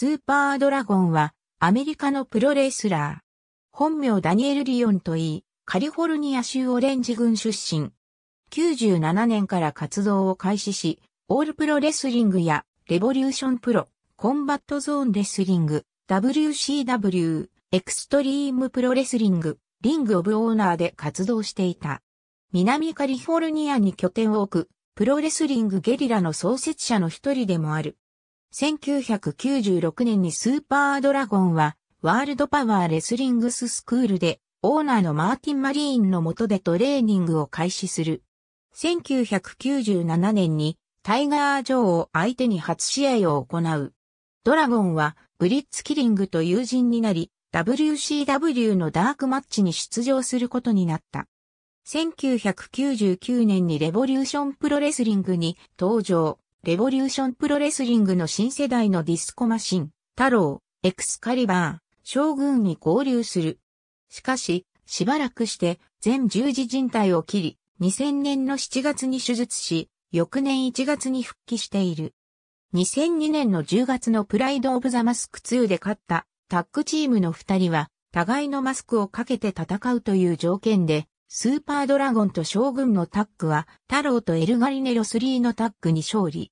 スーパードラゴンはアメリカのプロレスラー。本名ダニエル・リオンといい、カリフォルニア州オレンジ郡出身。97年から活動を開始し、オールプロレスリングやレボリューションプロ、コンバットゾーンレスリング、WCW、エクストリームプロレスリング、リングオブオーナーで活動していた。南カリフォルニアに拠点を置く、プロレスリングゲリラの創設者の一人でもある、1996年にスーパードラゴンは、ワールドパワーレスリングススクールで、オーナーのマーティン・マリーンの下でトレーニングを開始する。1997年に、タイガー・ジョーを相手に初試合を行う。ドラゴンは、ブリッツ・キリングと友人になり、WCW のダークマッチに出場することになった。1999年にレボリューションプロレスリングに登場。レボリューションプロレスリングの新世代のディスコマシン、太郎、エクスカリバー、将軍に合流する。しかし、しばらくして全十字人体を切り、2000年の7月に手術し、翌年1月に復帰している。2002年の10月のプライド・オブ・ザ・マスク2で勝ったタッグチームの2人は、互いのマスクをかけて戦うという条件で、スーパードラゴンと将軍のタッグは、太郎とエルガリネロ3のタッグに勝利。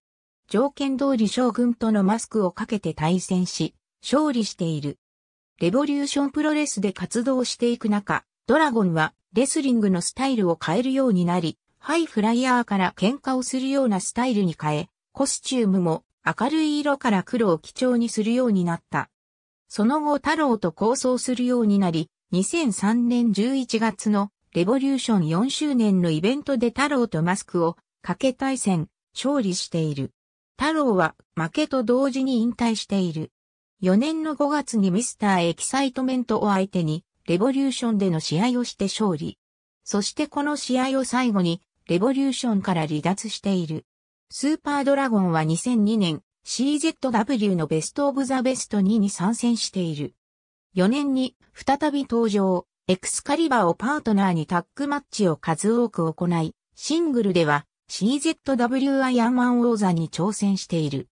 条件通り将軍とのマスクをかけて対戦し、勝利している。レボリューションプロレスで活動していく中、ドラゴンはレスリングのスタイルを変えるようになり、ハイフライヤーから喧嘩をするようなスタイルに変え、コスチュームも明るい色から黒を基調にするようになった。その後太郎と構想するようになり、2003年11月のレボリューション4周年のイベントで太郎とマスクをかけ対戦、勝利している。太郎は負けと同時に引退している。4年の5月にミスターエキサイトメントを相手に、レボリューションでの試合をして勝利。そしてこの試合を最後に、レボリューションから離脱している。スーパードラゴンは2002年、CZW のベストオブザベスト2に参戦している。4年に再び登場、エクスカリバーをパートナーにタッグマッチを数多く行い、シングルでは CZW アイアンマン王座に挑戦している。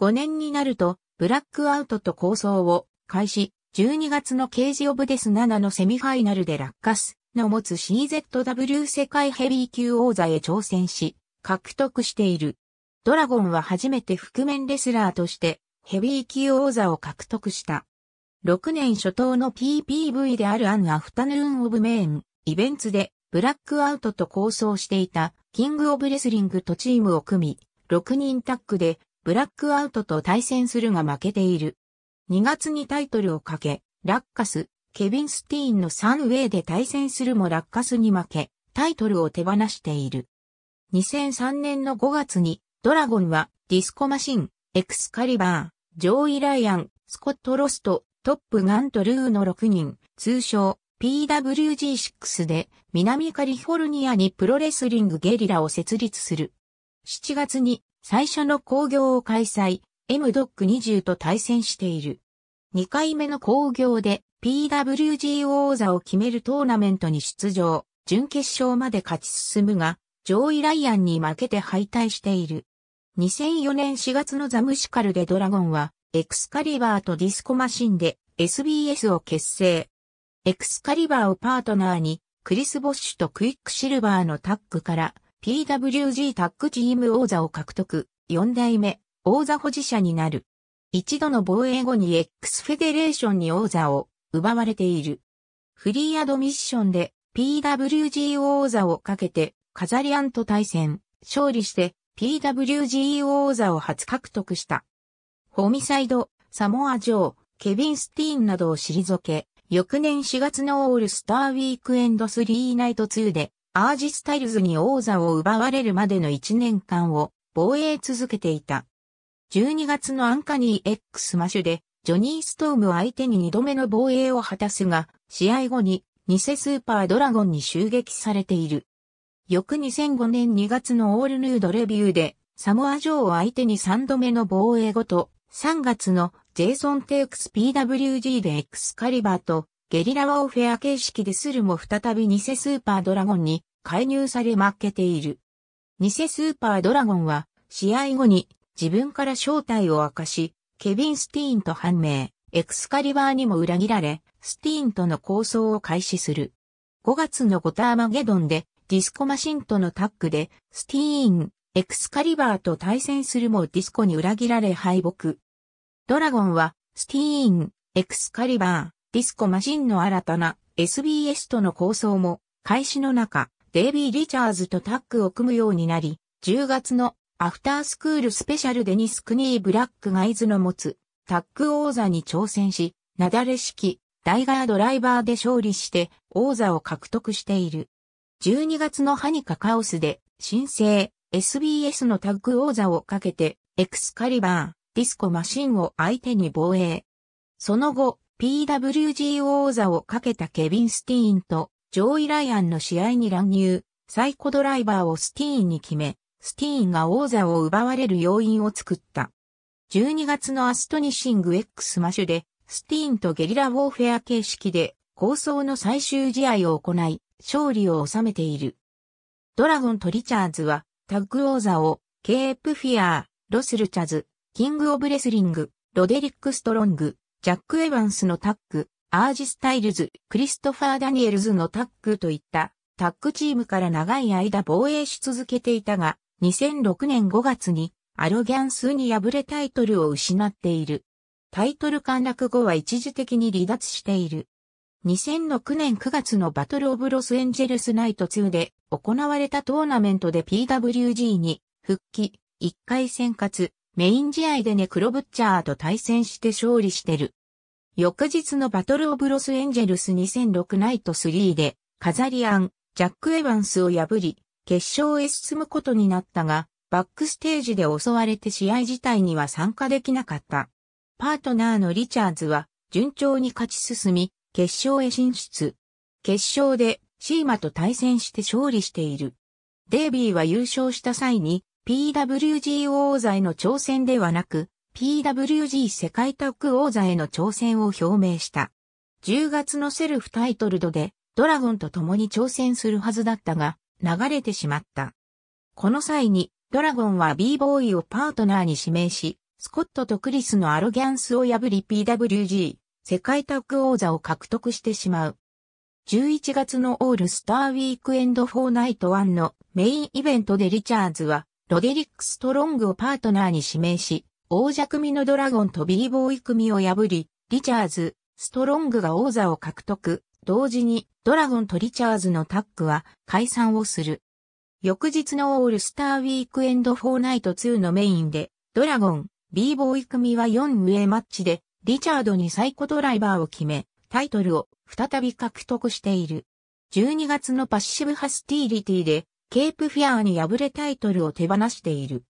5年になると、ブラックアウトと構想を開始、12月のケージオブデス7のセミファイナルで落下す、の持つ CZW 世界ヘビー級王座へ挑戦し、獲得している。ドラゴンは初めて覆面レスラーとして、ヘビー級王座を獲得した。6年初頭の PPV であるアン・アフタヌーン・オブ・メイン、イベンツで、ブラックアウトと構想していた、キング・オブ・レスリングとチームを組み、6人タッグで、ブラックアウトと対戦するが負けている。2月にタイトルをかけ、ラッカス、ケビン・スティーンのサンウェイで対戦するもラッカスに負け、タイトルを手放している。2003年の5月に、ドラゴンは、ディスコマシン、エクスカリバー、ジョーイ・ライアン、スコット・ロスト、トップガンとルーの6人、通称 PWG6 で南カリフォルニアにプロレスリングゲリラを設立する。7月に最初の興行を開催、m d o c 2 0と対戦している。2回目の興行で PWG 王座を決めるトーナメントに出場、準決勝まで勝ち進むが、上位ライアンに負けて敗退している。2004年4月のザムシカルでドラゴンはエクスカリバーとディスコマシンで SBS を結成。エクスカリバーをパートナーに、クリス・ボッシュとクイックシルバーのタッグから PWG タッグチーム王座を獲得、4代目王座保持者になる。一度の防衛後に X フェデレーションに王座を奪われている。フリーアドミッションで PWG 王座をかけてカザリアンと対戦、勝利して PWG 王座を初獲得した。ホミサイド、サモア・ジョー、ケビン・スティーンなどを退け、翌年4月のオールスターウィークエンド3ナイト2で、アージ・スタイルズに王座を奪われるまでの1年間を防衛続けていた。12月のアンカニー X マッシュで、ジョニー・ストームを相手に2度目の防衛を果たすが、試合後に偽スーパードラゴンに襲撃されている。翌2005年2月のオールヌードレビューで、サモア・ジョーを相手に3度目の防衛ごと3月のジェイソン・テイクス PWG でエクスカリバーとゲリラワーフェア形式でするも再び偽スーパードラゴンに介入され負けている。偽スーパードラゴンは試合後に自分から正体を明かし、ケビン・スティーンと判明、エクスカリバーにも裏切られ、スティーンとの構想を開始する。5月のゴターマゲドンでディスコマシンとのタッグで、スティーン、エクスカリバーと対戦するもディスコに裏切られ敗北。ドラゴンは、スティーン、エクスカリバー、ディスコマシンの新たな SBS との構想も、開始の中、デイビー・リチャーズとタッグを組むようになり、10月のアフタースクールスペシャルデニスクニー・ブラックガイズの持つタッグ王座に挑戦し、なだれ式、ダイガードライバーで勝利して王座を獲得している。12月のハニカカオスで、新生 SBS のタッグ王座をかけて、エクスカリバー、ディスコマシンを相手に防衛。その後、PWG 王座をかけたケビン・スティーンとジョイ・ライアンの試合に乱入、サイコドライバーをスティーンに決め、スティーンが王座を奪われる要因を作った。12月のアストニシング X マッシュで、スティーンとゲリラウォーフェア形式で、構想の最終試合を行い、勝利を収めている。ドラゴンとリチャーズは、タッグ王座を、ケープフィアー、ロスルチャズ、キング・オブ・レスリング、ロデリック・ストロング、ジャック・エヴァンスのタッグ、アージ・スタイルズ、クリストファー・ダニエルズのタッグといったタッグチームから長い間防衛し続けていたが、2006年5月にアロギャンスに敗れタイトルを失っている。タイトル陥落後は一時的に離脱している。2006年9月のバトルオブロスエンジェルスナイト2で行われたトーナメントで PWG に復帰、1回戦勝メイン試合でネクロブッチャーと対戦して勝利してる。翌日のバトルオブロスエンジェルス2006ナイト3で、カザリアン、ジャック・エヴァンスを破り、決勝へ進むことになったが、バックステージで襲われて試合自体には参加できなかった。パートナーのリチャーズは、順調に勝ち進み、決勝へ進出。決勝で、シーマと対戦して勝利している。デイビーは優勝した際に、PWG 王座への挑戦ではなく、PWG 世界タッグ王座への挑戦を表明した。10月のセルフタイトルドで、ドラゴンと共に挑戦するはずだったが、流れてしまった。この際に、ドラゴンは b ボーイをパートナーに指名し、スコットとクリスのアロギャンスを破り PWG 世界タッグ王座を獲得してしまう。11月のオールスターウィークエンド4ナイト1のメインイベントでリチャーズはロデリック・ストロングをパートナーに指名し、王者組のドラゴンとビーボーイ組を破り、リチャーズ、ストロングが王座を獲得。同時に、ドラゴンとリチャーズのタッグは解散をする。翌日のオールスターウィークエンドフォーナイト2のメインで、ドラゴン、b ボーイ組は4上マッチで、リチャードにサイコドライバーを決め、タイトルを再び獲得している。12月のパッシブハスティーリティで、ケープフィアーに敗れタイトルを手放している。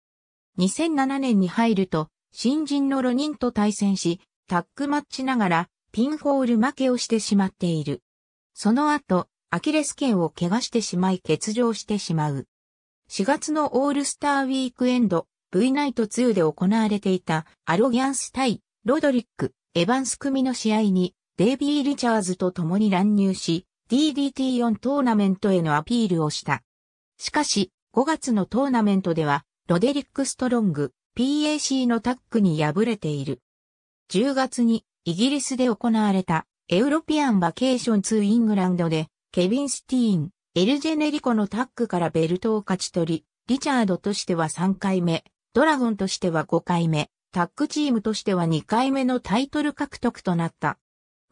2007年に入ると、新人のロニンと対戦し、タッグマッチながら、ピンホール負けをしてしまっている。その後、アキレス腱を怪我してしまい欠場してしまう。4月のオールスターウィークエンド、V ナイト2で行われていたアロギャンス対ロドリック、エヴァンス組の試合にデイビー・リチャーズと共に乱入し、DDT4 トーナメントへのアピールをした。しかし、5月のトーナメントでは、ロデリック・ストロング、PAC のタックに敗れている。10月に、イギリスで行われた、エウロピアンバケーション2イングランドで、ケビン・スティーン、エルジェネリコのタッグからベルトを勝ち取り、リチャードとしては3回目、ドラゴンとしては5回目、タッグチームとしては2回目のタイトル獲得となった。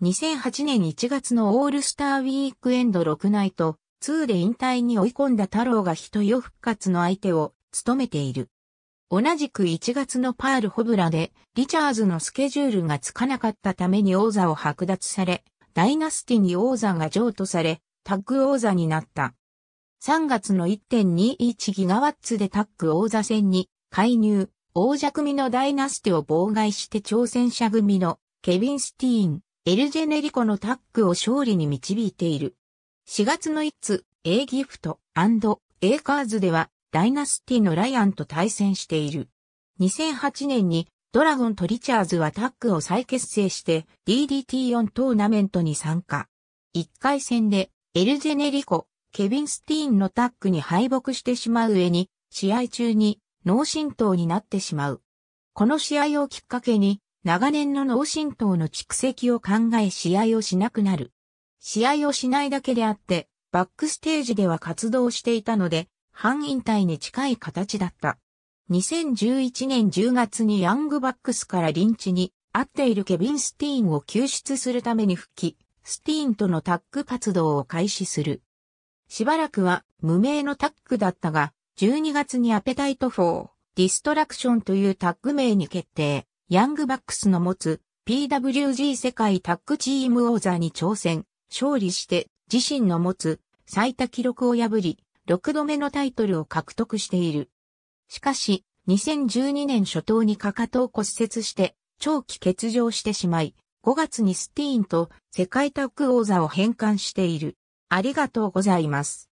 2008年1月のオールスターウィークエンド6ナイト、2で引退に追い込んだ太郎が一夜復活の相手を務めている。同じく1月のパール・ホブラで、リチャーズのスケジュールがつかなかったために王座を剥奪され、ダイナスティに王座が譲渡され、タッグ王座になった。3月の1.21ギガワッツでタッグ王座戦に介入、王者組のダイナスティを妨害して挑戦者組のケビン・スティーン、エルジェネリコのタッグを勝利に導いている。4月の i つ、A ギフト a カーズではダイナスティのライアンと対戦している。2008年にドラゴンとリチャーズはタッグを再結成して DDT4 トーナメントに参加。1回戦でエルジェネリコ、ケビン・スティーンのタッグに敗北してしまう上に試合中に脳震盪になってしまう。この試合をきっかけに長年の脳震盪の蓄積を考え試合をしなくなる。試合をしないだけであって、バックステージでは活動していたので、半引退に近い形だった。2011年10月にヤングバックスからリンチに会っているケビン・スティーンを救出するために復帰、スティーンとのタッグ活動を開始する。しばらくは無名のタッグだったが、12月にアペタイト4、ディストラクションというタッグ名に決定、ヤングバックスの持つ PWG 世界タッグチーム王座に挑戦。勝利して自身の持つ最多記録を破り、6度目のタイトルを獲得している。しかし、2012年初頭にかかとを骨折して長期欠場してしまい、5月にスティーンと世界タッグ王座を返還している。ありがとうございます。